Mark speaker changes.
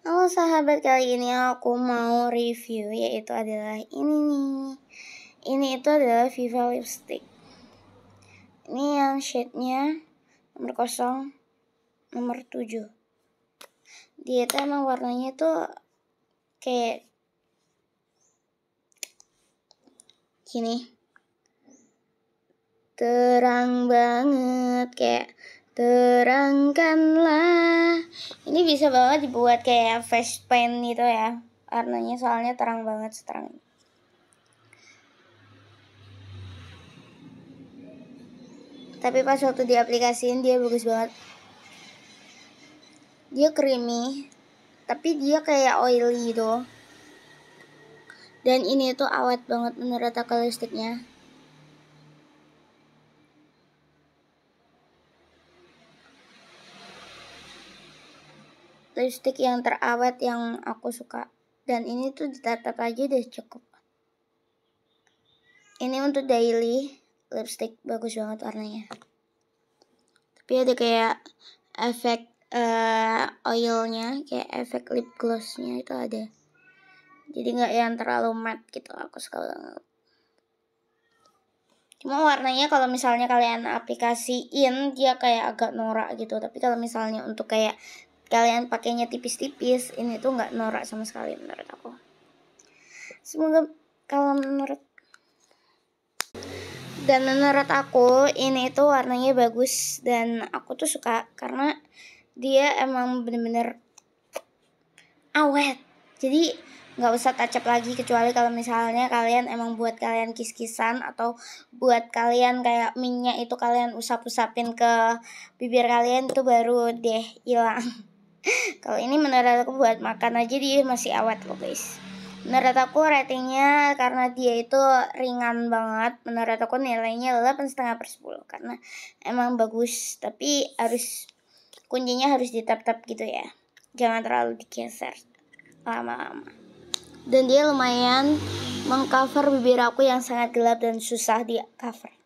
Speaker 1: Halo sahabat, kali ini aku mau review yaitu adalah ini nih. Ini itu adalah Viva Lipstick. Ini yang shade-nya nomor 0, nomor 7. Dia itu emang warnanya tuh kayak gini. Terang banget kayak terangkanlah ini bisa banget dibuat kayak face paint gitu ya warnanya soalnya terang banget seterang tapi pas waktu diaplikasiin dia bagus banget dia creamy tapi dia kayak oily gitu dan ini tuh awet banget menurut aku listriknya lipstick yang terawet yang aku suka dan ini tuh ditatap aja udah cukup ini untuk daily lipstick bagus banget warnanya tapi ada kayak efek uh, oilnya kayak efek lip glossnya itu ada jadi nggak yang terlalu matte gitu aku suka banget cuma warnanya kalau misalnya kalian aplikasiin dia kayak agak norak gitu tapi kalau misalnya untuk kayak kalian pakainya tipis-tipis ini tuh nggak norak sama sekali menurut aku semoga kalau menurut dan menurut aku ini itu warnanya bagus dan aku tuh suka karena dia emang bener-bener awet jadi nggak usah tacap lagi kecuali kalau misalnya kalian emang buat kalian kis-kisan atau buat kalian kayak minyak itu kalian usap-usapin ke bibir kalian itu baru deh hilang kalau ini menurut aku buat makan aja dia masih awet loh guys menurut aku ratingnya karena dia itu ringan banget menurut aku nilainya delapan setengah per 10 karena emang bagus tapi harus kuncinya harus ditap-tap gitu ya jangan terlalu digeser lama-lama dan dia lumayan mengcover bibir aku yang sangat gelap dan susah di cover